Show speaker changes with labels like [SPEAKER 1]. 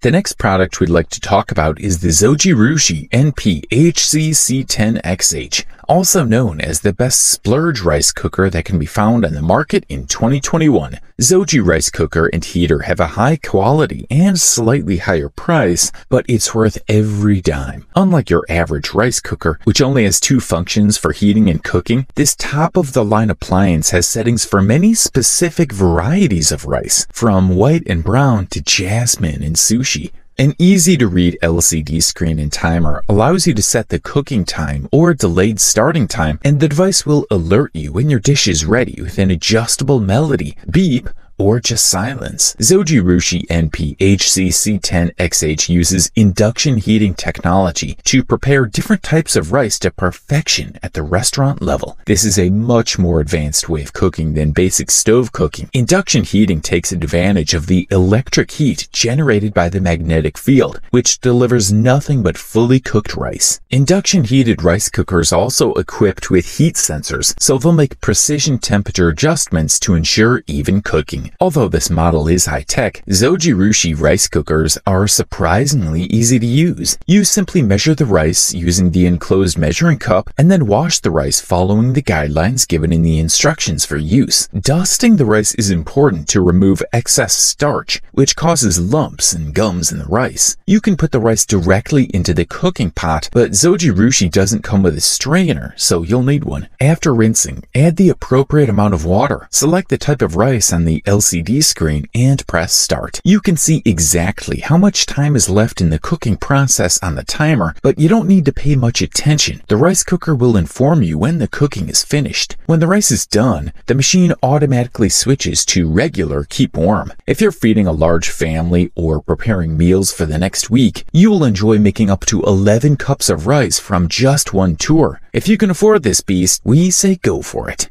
[SPEAKER 1] The next product we'd like to talk about is the Zojirushi NP HCC10XH, also known as the best splurge rice cooker that can be found on the market in 2021. Zoji rice cooker and heater have a high quality and slightly higher price, but it's worth every dime. Unlike your average rice cooker, which only has two functions for heating and cooking, this top-of-the-line appliance has settings for many specific varieties of rice, from white and brown to jasmine and sushi. An easy-to-read LCD screen and timer allows you to set the cooking time or delayed starting time, and the device will alert you when your dish is ready with an adjustable melody, beep, or just silence. Zoji Rushi NP HCC10XH uses induction heating technology to prepare different types of rice to perfection at the restaurant level. This is a much more advanced way of cooking than basic stove cooking. Induction heating takes advantage of the electric heat generated by the magnetic field, which delivers nothing but fully cooked rice. Induction heated rice cookers also equipped with heat sensors, so they'll make precision temperature adjustments to ensure even cooking cooking. Although this model is high-tech, Zojirushi rice cookers are surprisingly easy to use. You simply measure the rice using the enclosed measuring cup and then wash the rice following the guidelines given in the instructions for use. Dusting the rice is important to remove excess starch, which causes lumps and gums in the rice. You can put the rice directly into the cooking pot, but Zojirushi doesn't come with a strainer, so you'll need one. After rinsing, add the appropriate amount of water. Select the type of rice on the LCD screen and press start. You can see exactly how much time is left in the cooking process on the timer, but you don't need to pay much attention. The rice cooker will inform you when the cooking is finished. When the rice is done, the machine automatically switches to regular keep warm. If you're feeding a large family or preparing meals for the next week, you will enjoy making up to 11 cups of rice from just one tour. If you can afford this beast, we say go for it.